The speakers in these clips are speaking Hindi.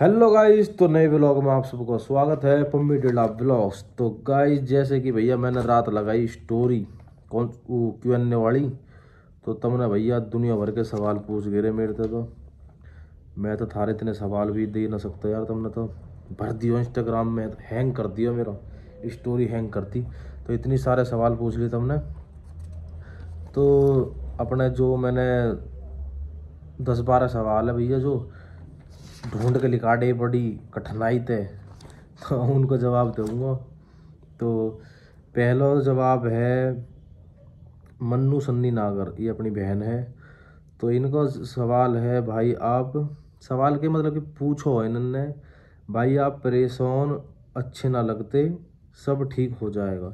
हेलो गाइस तो नए ब्लॉग में आप सबको स्वागत है पम्मी डेला ब्लॉग्स तो गाइस जैसे कि भैया मैंने रात लगाई स्टोरी कौन क्यू एन वाली तो तुमने भैया दुनिया भर के सवाल पूछ रहे मेरे से तो मैं तो थारे इतने सवाल भी दे ना सकता यार तुमने तो भर दियो इंस्टाग्राम में तो हैंग कर दिया मेरा स्टोरी हैंग करती तो इतनी सारे सवाल पूछ लिए तुमने तो अपने जो मैंने दस बारह सवाल है भैया जो ढूंढ के लिकाडे बड़ी कठिनाई थे तो उनको जवाब दूंगा तो पहला जवाब है मन्नू सन्नी नागर ये अपनी बहन है तो इनका सवाल है भाई आप सवाल के मतलब कि पूछो इन्होंने भाई आप परेशान अच्छे ना लगते सब ठीक हो जाएगा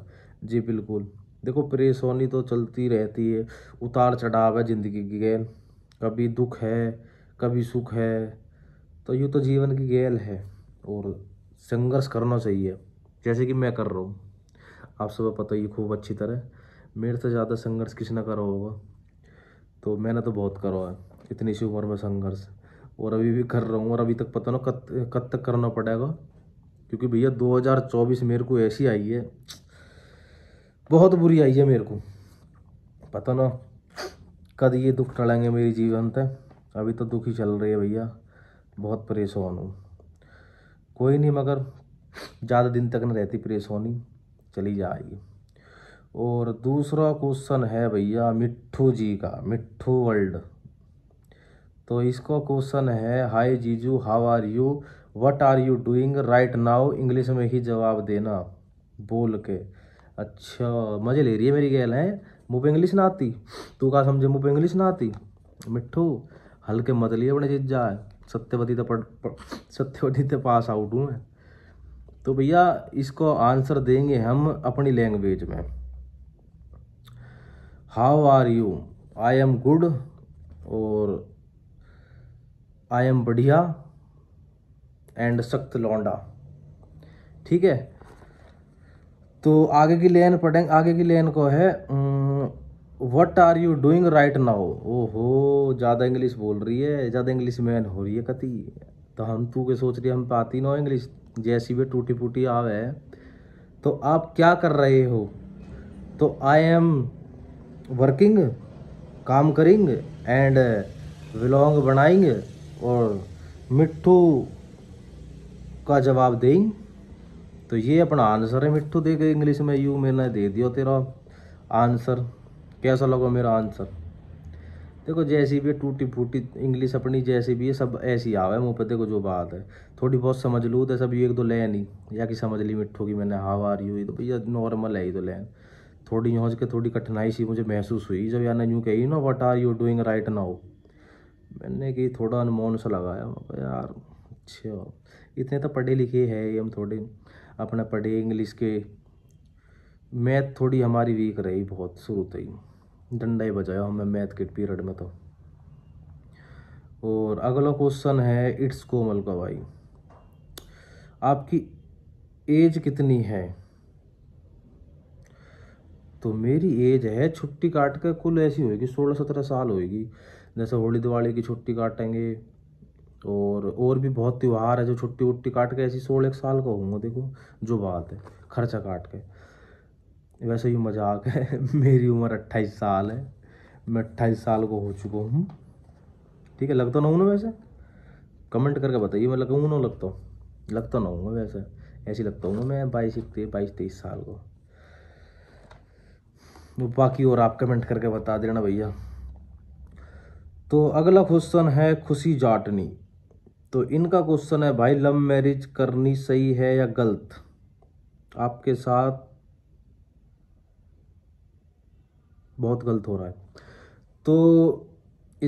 जी बिल्कुल देखो परेशानी तो चलती रहती है उतार चढ़ाव है ज़िंदगी की गैर कभी दुख है कभी सुख है तो यूँ तो जीवन की गेल है और संघर्ष करना चाहिए जैसे कि मैं कर रहा हूँ आप सब पता ही खूब अच्छी तरह मेरे से ज़्यादा संघर्ष किसने करो होगा तो मैंने तो बहुत करो है इतनी सी उम्र में संघर्ष और अभी भी कर रहा हूँ और अभी तक पता ना कब कब तक करना पड़ेगा क्योंकि भैया 2024 मेरे को ऐसी आई है बहुत बुरी आई है मेरे को पता ना कद ये दुख टलेंगे मेरी जीवन पर अभी तो दुखी चल रही है भैया बहुत परेशान हूँ कोई नहीं मगर ज़्यादा दिन तक न रहती परेशानी चली जाएगी और दूसरा क्वेश्चन है भैया मिट्ठू जी का मिट्ठू वर्ल्ड तो इसका क्वेश्चन है हाय जीजू how are you what are you doing right now English में ही जवाब देना बोल के अच्छा मज़े ले रही है मेरी गैल है मुँह इंग्लिश ना आती तू का समझे मुँह इंग्लिश ना आती मिठ्ठू हल्के मत लिए अपने है सत्यवती तो पढ़ सत्यवती तो पास आउट हूँ मैं तो भैया इसको आंसर देंगे हम अपनी लैंग्वेज में how are you I am good और आई एम बढ़िया एंड सख्त लौंडा ठीक है तो आगे की लेन पढ़ेंगे आगे की लेन को है what are you doing right now ओहो ज़्यादा इंग्लिश बोल रही है ज़्यादा इंग्लिश मैन हो रही है कति तो हम तू के सोच रही हम पाती ना इंग्लिश जैसी भी टूटी फूटी आवे तो आप क्या कर रहे हो तो आई एम वर्किंग काम करेंगे एंड विलोंग बनाएंगे और मिट्टू का जवाब देंगे तो ये अपना आंसर है मिट्टू दे गए इंग्लिश में यू मैंने दे दिया तेरा आंसर कैसा लगा मेरा आंसर देखो जैसी भी टूटी फूटी इंग्लिश अपनी जैसी भी है सब ऐसी आवे मुँह पर देखो जो बात है थोड़ी बहुत समझ लूँ तो सब ये एक दो लैन ही या कि समझ ली मिट्टू की मैंने हाव आ रही हुई तो भैया नॉर्मल है ही तो लैन थोड़ी यहाँ के थोड़ी कठिनाई सी मुझे महसूस हुई जब ने यूँ कही ना what are you doing right now मैंने कि थोड़ा अनमोन सा लगाया यार अच्छा इतने तो पढ़े लिखे है हम थोड़े अपने पढ़े इंग्लिश के मैथ थोड़ी हमारी वीक रही बहुत शुरू तो ही डंडा ही बजाया हमें मैथ के पीरियड में तो और अगला क्वेश्चन है इट्स कोमल का भाई आपकी एज कितनी है तो मेरी एज है छुट्टी काट कर कुल ऐसी होगी सोलह सत्रह साल होगी जैसे होली दिवाली की छुट्टी काटेंगे तो और और भी बहुत त्यौहार है जो छुट्टी वुट्टी काट के ऐसी सोलह एक साल का होंगे देखो जो बात है खर्चा काट के वैसे ही मजाक है मेरी उम्र अट्ठाईस साल है मैं अट्ठाईस साल को हो चुका हूँ ठीक है लगता ना हूँ ना वैसे कमेंट करके बताइए मैं लगाऊँ ना लगता हूँ लगता ना हूँ वैसे ऐसे लगता हूँ मैं बाईस इकतीस बाईस तेईस साल को बाकी और आप कमेंट करके बता देना भैया तो अगला क्वेश्चन है खुशी जाटनी तो इनका क्वेश्चन है भाई लव मैरिज करनी सही है या गलत आपके साथ बहुत गलत हो रहा है तो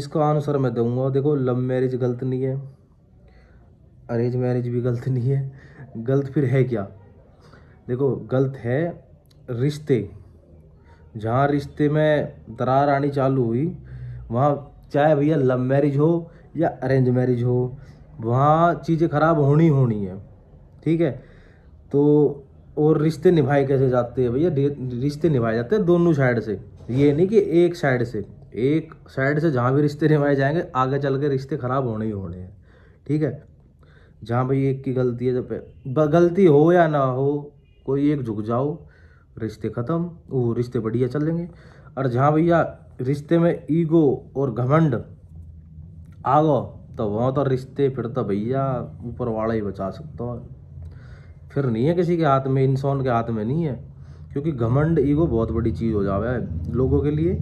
इसका आंसर मैं दूंगा देखो लव मैरिज गलत नहीं है अरेंज मैरिज भी गलत नहीं है गलत फिर है क्या देखो गलत है रिश्ते जहाँ रिश्ते में दरार आनी चालू हुई वहाँ चाहे भैया लव मैरिज हो या अरेंज मैरिज हो वहाँ चीज़ें ख़राब होनी होनी है ठीक है तो और रिश्ते निभाए कैसे जाते हैं भैया रिश्ते निभाए जाते हैं दोनों साइड से ये नहीं कि एक साइड से एक साइड से जहाँ भी रिश्ते निभाए जाएंगे आगे चल के रिश्ते ख़राब होने ही होने हैं ठीक है जहाँ भाई एक की गलती है जब गलती हो या ना हो कोई एक झुक जाओ रिश्ते ख़त्म वो रिश्ते बढ़िया चलेंगे और जहाँ भैया रिश्ते में ईगो और घमंड आगो तो वहाँ तो रिश्ते फिर तो भैया ऊपर वाला ही बचा सकता है फिर नहीं है किसी के हाथ में इंसान के हाथ में नहीं है क्योंकि घमंड ईगो बहुत बड़ी चीज़ हो जावे है लोगों के लिए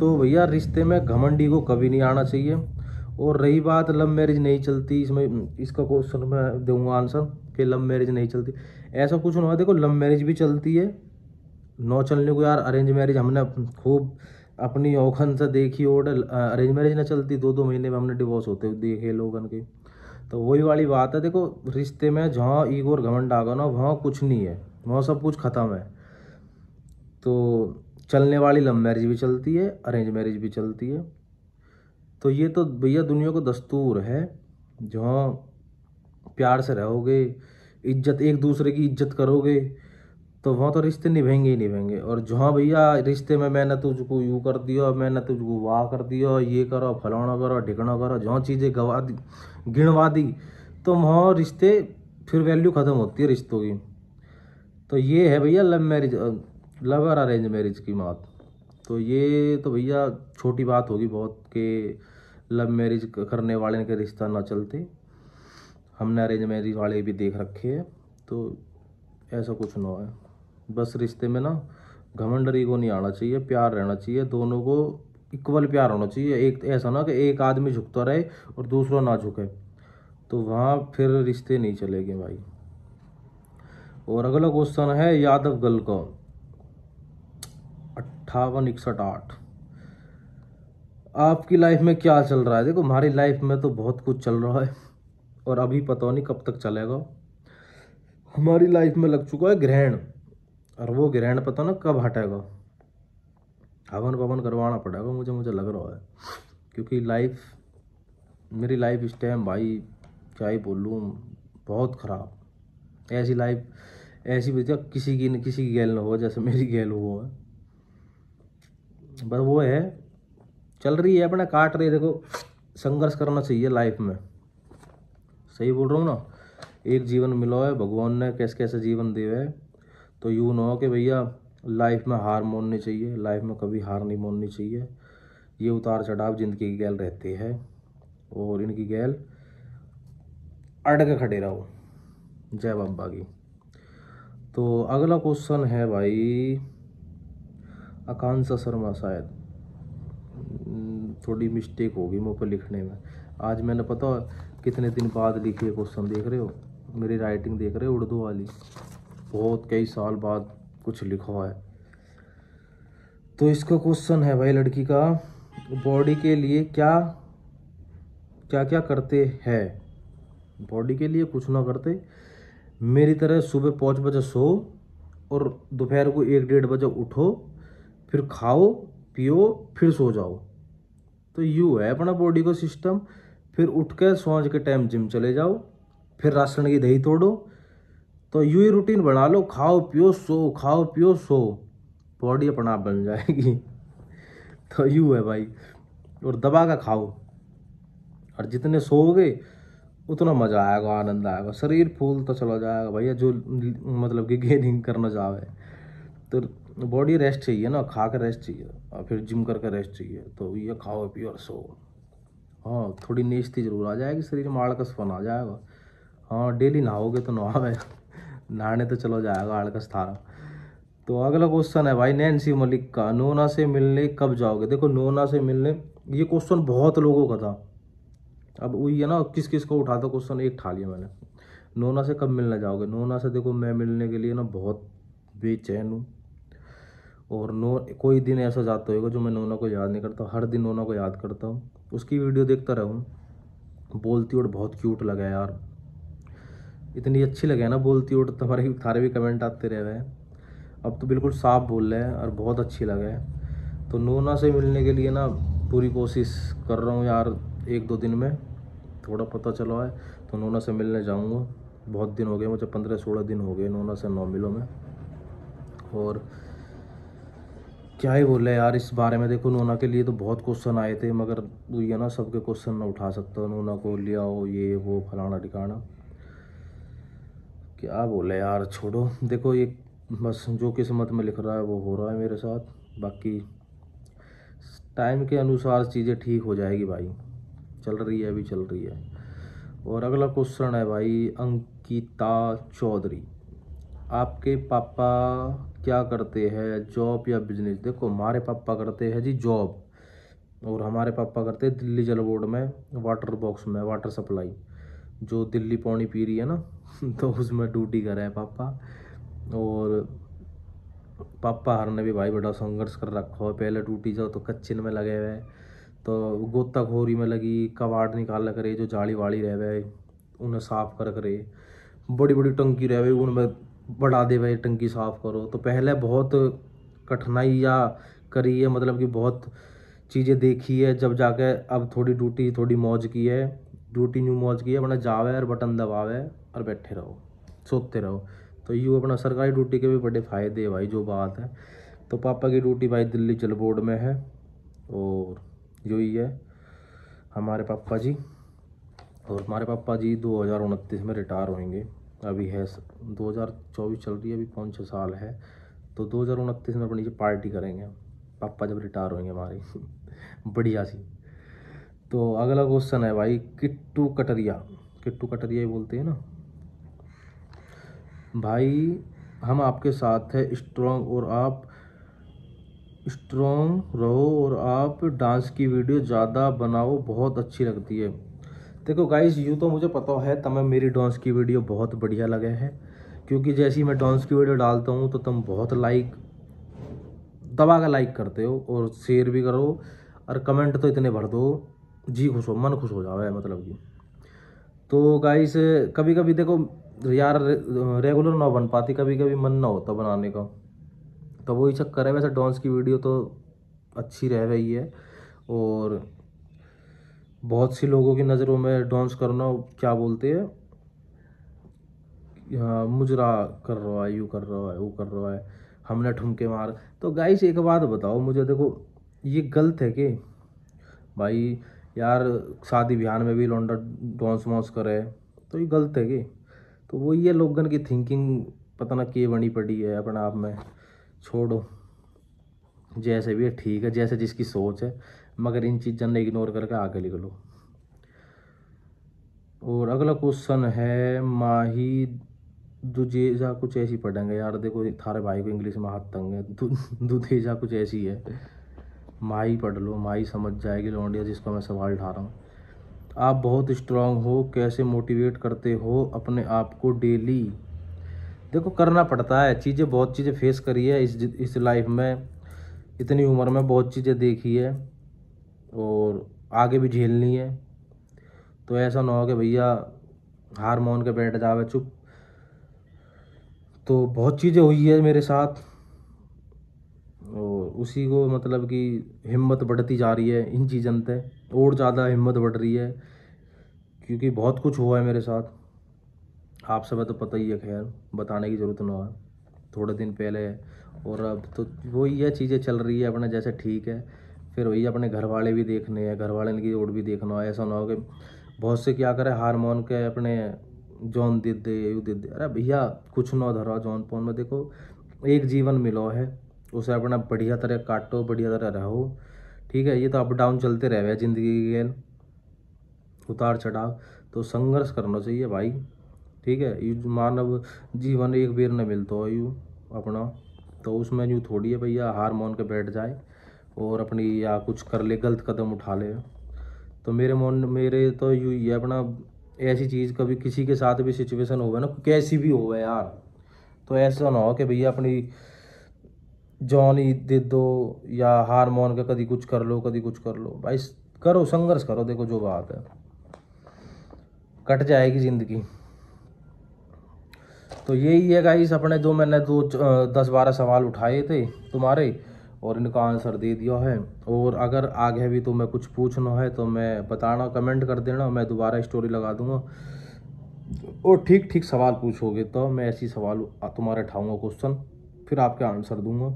तो भैया रिश्ते में घमंड ईगो कभी नहीं आना चाहिए और रही बात लव मैरिज नहीं चलती इसमें इसका क्वेश्चन मैं दूंगा आंसर कि लव मैरिज नहीं चलती ऐसा कुछ ना देखो लव मैरिज भी चलती है नौ चलने को यार अरेंज मैरिज हमने खूब अपनी औखन से देखी और अरेंज मैरिज ना चलती दो दो महीने में हमने डिवोर्स होते हुए देखे लोगन के तो वही वाली बात है देखो रिश्ते में जहाँ ईगो और घमंड आ गया ना वहाँ कुछ नहीं है वहाँ सब कुछ ख़त्म है तो चलने वाली लव मैरिज भी चलती है अरेंज मैरिज भी चलती है तो ये तो भैया दुनिया को दस्तूर है जहाँ प्यार से रहोगे इज्जत एक दूसरे की इज्जत करोगे तो वहाँ तो रिश्ते निभेंगे ही निभेंगे और जहाँ भैया रिश्ते में मैंने तुझको यूँ कर दियो मैंने तुझको वाह कर दियो ये करो फलाना करो ढिकना करो जहाँ चीज़ें गवा दी गिणवा दी तो वहाँ रिश्ते फिर वैल्यू ख़त्म होती है रिश्तों की तो ये है भैया लव मैरिज लव और अरेंज मैरिज की बात तो ये तो भैया छोटी बात होगी बहुत कि लव मैरिज करने वाले के रिश्ता ना चलते हमने अरेंज मैरिज वाले भी देख रखे हैं तो ऐसा कुछ ना है बस रिश्ते में ना घमंड को नहीं आना चाहिए प्यार रहना चाहिए दोनों को इक्वल प्यार होना चाहिए एक तो ऐसा ना कि एक आदमी झुकता रहे और दूसरा ना झुके तो वहाँ फिर रिश्ते नहीं चलेंगे भाई और अगला क्वेश्चन है यादव गल का अट्ठावन इकसठ आठ आपकी लाइफ में क्या चल रहा है देखो हमारी लाइफ में तो बहुत कुछ चल रहा है और अभी पता नहीं कब तक चलेगा हमारी लाइफ में लग चुका है ग्रहण और वो ग्रहण पता ना कब हटेगा हवन पवन करवाना पड़ेगा मुझे मुझे लग रहा है क्योंकि लाइफ मेरी लाइफ इस टाइम भाई क्या ही बोलूँ बहुत ख़राब ऐसी लाइफ ऐसी भी किसी की किसी की गैल ना हो जैसे मेरी गैल हो है बस वो है चल रही है अपना काट रही है देखो संघर्ष करना चाहिए लाइफ में सही बोल रहा हूँ ना एक जीवन मिला है भगवान ने कैसे कैसे जीवन दिया है तो यू ना हो कि भैया लाइफ में हार मोननी चाहिए लाइफ में कभी हार नहीं मोननी चाहिए ये उतार चढ़ाव ज़िंदगी की गैल रहती है और इनकी गैल अड़ के खड़े रहो जय बाबा की तो अगला क्वेश्चन है भाई आकांक्षा शर्मा शायद हम्म, थोड़ी मिस्टेक होगी मुँह पर लिखने में आज मैंने पता कितने दिन बाद लिखे क्वेश्चन देख रहे हो मेरी राइटिंग देख रहे हो उर्दू वाली बहुत कई साल बाद कुछ लिखा है तो इसका क्वेश्चन है भाई लड़की का बॉडी के लिए क्या क्या क्या करते हैं बॉडी के लिए कुछ ना करते मेरी तरह सुबह पाँच बजे सो और दोपहर को एक डेढ़ बजे उठो फिर खाओ पियो फिर सो जाओ तो यू है अपना बॉडी का सिस्टम फिर उठ के सोच के टाइम जिम चले जाओ फिर राशन की दही तोड़ो तो यू ही रूटीन बना लो खाओ पियो सो खाओ पियो सो बॉडी अपना बन जाएगी तो यू है भाई और दबा का खाओ और जितने सोओगे उतना मज़ा आएगा आनंद आएगा शरीर फूल तो चला जाएगा भैया जो मतलब कि गेनिंग करना चाहे तो बॉडी रेस्ट चाहिए ना खा कर रेस्ट चाहिए और फिर जिम करके रेस्ट चाहिए तो ये खाओ पियो और सो हाँ थोड़ी नेस्ती ज़रूर आ जाएगी शरीर में आड़कसपन आ जाएगा हाँ डेली नहाओगे तो नहावे नहाने तो चलो जाएगा आड़ का स्थान तो अगला क्वेश्चन है भाई सी मलिक का नोना से मिलने कब जाओगे देखो नोना से मिलने ये क्वेश्चन बहुत लोगों का था अब वही है ना किस किस को उठाता क्वेश्चन एक ठा लिया मैंने नोना से कब मिलने जाओगे नोना से देखो मैं मिलने के लिए ना बहुत बेचैन हूँ और नो कोई दिन ऐसा जाता होगा जो मैं नोना को याद नहीं करता हर दिन नोना को याद करता हूँ उसकी वीडियो देखता रहूँ बोलती और बहुत क्यूट लगा यार इतनी अच्छी लगे ना बोलती हो तो तुम्हारे थारे भी कमेंट आते रह हैं अब तो बिल्कुल साफ बोल रहे हैं और बहुत अच्छी लगे तो नोना से मिलने के लिए ना पूरी कोशिश कर रहा हूँ यार एक दो दिन में थोड़ा पता चला है तो नोना से मिलने जाऊँगा बहुत दिन हो गए मुझे पंद्रह सोलह दिन हो गए नोना से नौ मिलों में और क्या ही बोले यार इस बारे में देखो नोना के लिए तो बहुत क्वेश्चन आए थे मगर ये ना सबके क्वेश्चन ना उठा सकता नोना को लिया हो ये वो फलाना ठिकाना क्या बोले यार छोड़ो देखो ये बस जो किस्मत में लिख रहा है वो हो रहा है मेरे साथ बाकी टाइम के अनुसार चीज़ें ठीक हो जाएगी भाई चल रही है अभी चल रही है और अगला क्वेश्चन है भाई अंकिता चौधरी आपके पापा क्या करते हैं जॉब या बिजनेस देखो हमारे पापा करते हैं जी जॉब और हमारे पापा करते हैं दिल्ली जल बोर्ड में वाटर बॉक्स में वाटर सप्लाई जो दिल्ली पौनी पी रही है ना तो उसमें ड्यूटी कर रहे हैं पापा और पापा हर ने भी भाई बड़ा संघर्ष कर रखा है पहले ड्यूटी जाओ तो कच्चिन में लगे हुए तो गोताखोरी में लगी कबाड़ निकाल करे जो जाली वाली रह गए उन्हें साफ़ कर करे बड़ी बड़ी टंकी रह गई उनमें बढ़ा दे भाई टंकी साफ़ करो तो पहले बहुत कठिनाई या करी है मतलब कि बहुत चीज़ें देखी है जब जाके अब थोड़ी ड्यूटी थोड़ी मौज की है ड्यूटी न्यू मौज की है वरना जावे और बटन दबावे और बैठे रहो सोते रहो तो यू अपना सरकारी ड्यूटी के भी बड़े फ़ायदे है भाई जो बात है तो पापा की ड्यूटी भाई दिल्ली जल बोर्ड में है और जो ही है हमारे पापा जी और हमारे पापा जी दो हज़ार उनतीस में रिटायर होंगे अभी है दो हज़ार चौबीस चल रही है अभी पाँच छः साल है तो दो हज़ार उनतीस में अपनी पार्टी करेंगे पापा जब रिटायर होंगे हमारे बढ़िया सी तो अगला क्वेश्चन है भाई किट्टू कटरिया किट्टू कटरिया ही बोलते हैं ना भाई हम आपके साथ हैं स्ट्रॉन्ग और आप स्ट्रॉन्ग रहो और आप डांस की वीडियो ज़्यादा बनाओ बहुत अच्छी लगती है देखो गाइस यूँ तो मुझे पता है तुम्हें मेरी डांस की वीडियो बहुत बढ़िया लगे है क्योंकि जैसे ही मैं डांस की वीडियो डालता हूँ तो तुम बहुत लाइक दबा का लाइक करते हो और शेयर भी करो और कमेंट तो इतने भर दो जी खुश हो मन खुश हो जाओ है मतलब कि तो गाइस कभी कभी देखो यार रेगुलर ना बन पाती कभी कभी मन ना होता बनाने का तो वही चक्कर है वैसे डांस की वीडियो तो अच्छी रह रही है और बहुत सी लोगों की नज़रों में डांस करना क्या बोलते हैं हाँ मुजरा कर रहा है यू कर रहा है वो कर रहा है हमने ठुमके मार तो गाइस एक बात बताओ मुझे देखो ये गलत है कि भाई यार शादी ब्याह में भी लौंडा डांस वांस करे तो ये गलत है कि तो वो ये लोगन की थिंकिंग पता ना के बनी पड़ी है अपने आप में छोड़ो जैसे भी है ठीक है जैसे जिसकी सोच है मगर इन चीज़ों ने इग्नोर करके आगे निकलो और अगला क्वेश्चन है माही दुजेजा कुछ ऐसी पढ़ेंगे यार देखो थारे भाई को इंग्लिश में हाथ तंग है दु, दुधेजा कुछ ऐसी है माही पढ़ लो माही समझ जाएगी लौंडिया जिसको मैं सवाल उठा रहा हूँ आप बहुत स्ट्रांग हो कैसे मोटिवेट करते हो अपने आप को डेली देखो करना पड़ता है चीज़ें बहुत चीज़ें फेस करी है इस इस लाइफ में इतनी उम्र में बहुत चीज़ें देखी है और आगे भी झेलनी है तो ऐसा ना हो कि भैया हार के बैठ जावे चुप तो बहुत चीज़ें हुई है मेरे साथ और उसी को मतलब कि हिम्मत बढ़ती जा रही है इन चीज़ों पर और ज़्यादा हिम्मत बढ़ रही है क्योंकि बहुत कुछ हुआ है मेरे साथ आप सब तो पता ही है खैर बताने की ज़रूरत ना हो थोड़े दिन पहले और अब तो वही यह चीज़ें चल रही है अपना जैसे ठीक है फिर वही अपने घर वाले भी देखने हैं घर वाले की ओर भी देखना हो ऐसा ना हो कि बहुत से क्या करें हारमोन के अपने जौन दे दे यू दे दे अरे भैया कुछ ना धरा जौन पोन में देखो एक जीवन मिलो है उसे अपना बढ़िया तरह काटो बढ़िया तरह रहो ठीक है ये तो अप डाउन चलते रह गए ज़िंदगी के गेल उतार चढ़ाव तो संघर्ष करना चाहिए भाई ठीक है यू मानव जीवन एक बेर न मिलता है यू अपना तो उसमें यूँ थोड़ी है भैया हार मान के बैठ जाए और अपनी या कुछ कर ले गलत कदम उठा ले तो मेरे मन मेरे तो यू ये अपना ऐसी चीज़ कभी किसी के साथ भी सिचुएशन हो ना कैसी भी हो यार तो ऐसा ना हो कि भैया अपनी जॉनी दे दो या हारमोन का कभी कुछ कर लो कभी कुछ कर लो भाई करो संघर्ष करो देखो जो बात है कट जाएगी ज़िंदगी तो यही है गाइस अपने जो मैंने दो दस बारह सवाल उठाए थे तुम्हारे और इनका आंसर दे दिया है और अगर आगे भी तुम्हें कुछ पूछना है तो मैं बताना कमेंट कर देना मैं दोबारा स्टोरी लगा दूंगा और ठीक ठीक सवाल पूछोगे तो मैं ऐसी सवाल तुम्हारे उठाऊँगा क्वेश्चन फिर आपके आंसर दूंगा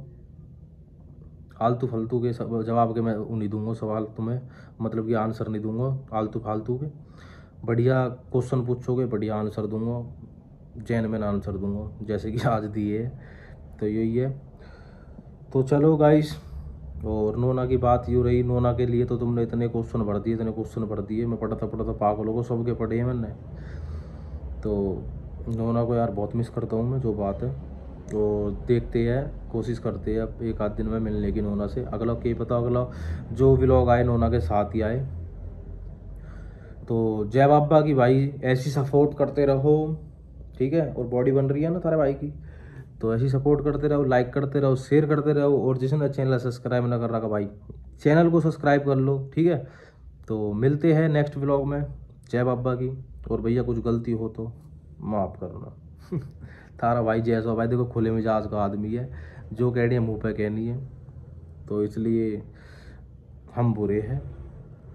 आलतू फालतू के जवाब के मैं नहीं दूंगा सवाल तुम्हें मतलब कि आंसर नहीं दूंगा आलतू फालतू के बढ़िया क्वेश्चन पूछोगे बढ़िया आंसर दूंगा जैन में आंसर दूंगा जैसे कि आज दिए तो यही है तो चलो गाइस और नोना की बात यूँ रही नोना के लिए तो तुमने इतने क्वेश्चन भर दिए इतने क्वेश्चन भर दिए मैं पढ़ता पढ़ता पागल होगा सबके पढ़े हैं मैंने तो नोना को यार बहुत मिस करता हूँ मैं जो बात है तो देखते हैं कोशिश करते हैं अब एक आध दिन में मिलने की नोना से अगला के पता अगला जो व्लॉग आए नोना के साथ ही आए तो जय बाबा की भाई ऐसी सपोर्ट करते रहो ठीक है और बॉडी बन रही है ना थारे भाई की तो ऐसी सपोर्ट करते रहो लाइक करते रहो शेयर करते रहो और जिसने चैनल सब्सक्राइब ना कर रखा भाई चैनल को सब्सक्राइब कर लो ठीक है तो मिलते हैं नेक्स्ट व्लॉग में जय बाबा की और भैया कुछ गलती हो तो माफ़ करना थारा भाई जैसा भाई देखो खुले मिजाज का आदमी है जो कह रही है मुँह पर कहनी है तो इसलिए हम बुरे हैं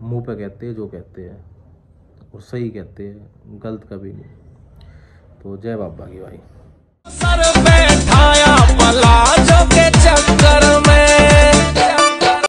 मुँह पर कहते हैं जो कहते हैं और सही कहते हैं गलत कभी नहीं तो जय बाबा की भाई सर जो के चक्कर में